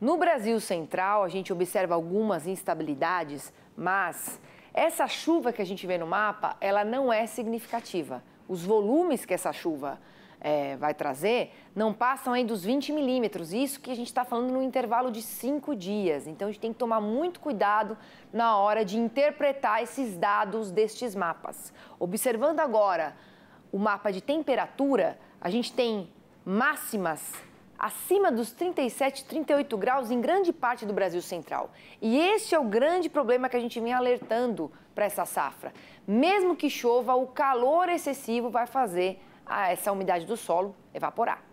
No Brasil Central, a gente observa algumas instabilidades, mas essa chuva que a gente vê no mapa, ela não é significativa. Os volumes que essa chuva é, vai trazer não passam aí dos 20 milímetros. Isso que a gente está falando no intervalo de cinco dias. Então a gente tem que tomar muito cuidado na hora de interpretar esses dados destes mapas. Observando agora o mapa de temperatura, a gente tem máximas acima dos 37, 38 graus em grande parte do Brasil central. E esse é o grande problema que a gente vem alertando para essa safra. Mesmo que chova, o calor excessivo vai fazer essa umidade do solo evaporar.